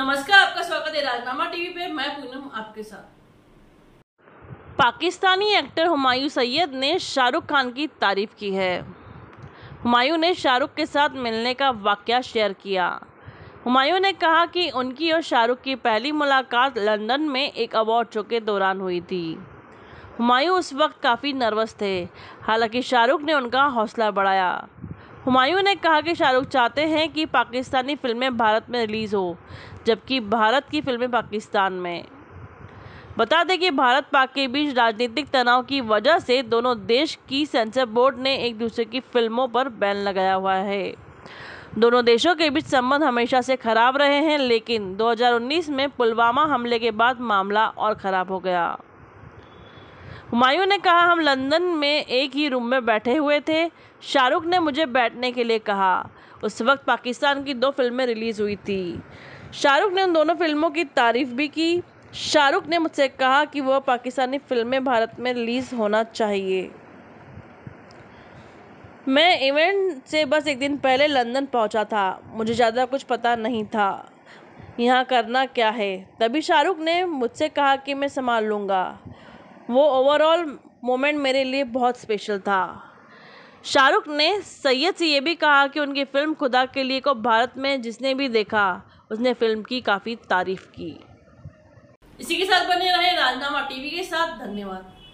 नमस्कार आपका स्वागत है राजनामा टीवी पे मैं पूनम आपके साथ पाकिस्तानी एक्टर हुमायूं सैयद ने शाहरुख खान की तारीफ की है हुमायूं ने शाहरुख के साथ मिलने का वाक्य शेयर किया हुमायूं ने कहा कि उनकी और शाहरुख की पहली मुलाकात लंदन में एक अवार्ड शो के दौरान हुई थी हुमायूं उस वक्त काफ़ी नर्वस थे हालांकि शाहरुख ने उनका हौसला बढ़ाया हुमायूं ने कहा कि शाहरुख चाहते हैं कि पाकिस्तानी फिल्में भारत में रिलीज़ हो जबकि भारत की फिल्में पाकिस्तान में बता दें कि भारत पाक के बीच राजनीतिक तनाव की वजह से दोनों देश की सेंसर बोर्ड ने एक दूसरे की फिल्मों पर बैन लगाया हुआ है दोनों देशों के बीच संबंध हमेशा से खराब रहे हैं लेकिन 2019 में पुलवामा हमले के बाद मामला और ख़राब हो गया हुमायूं ने कहा हम लंदन में एक ही रूम में बैठे हुए थे शाहरुख ने मुझे बैठने के लिए कहा उस वक्त पाकिस्तान की दो फिल्में रिलीज़ हुई थी शाहरुख ने उन दोनों फिल्मों की तारीफ़ भी की शाहरुख ने मुझसे कहा कि वह पाकिस्तानी फिल्में भारत में रिलीज़ होना चाहिए मैं इवेंट से बस एक दिन पहले लंदन पहुंचा था मुझे ज़्यादा कुछ पता नहीं था यहाँ करना क्या है तभी शाहरुख ने मुझसे कहा कि मैं संभाल लूँगा वो ओवरऑल मोमेंट मेरे लिए बहुत स्पेशल था शाहरुख ने सैयद से ये भी कहा कि उनकी फ़िल्म खुदा के लिए को भारत में जिसने भी देखा उसने फ़िल्म की काफ़ी तारीफ़ की इसी के साथ बने रहे राजनामा टीवी के साथ धन्यवाद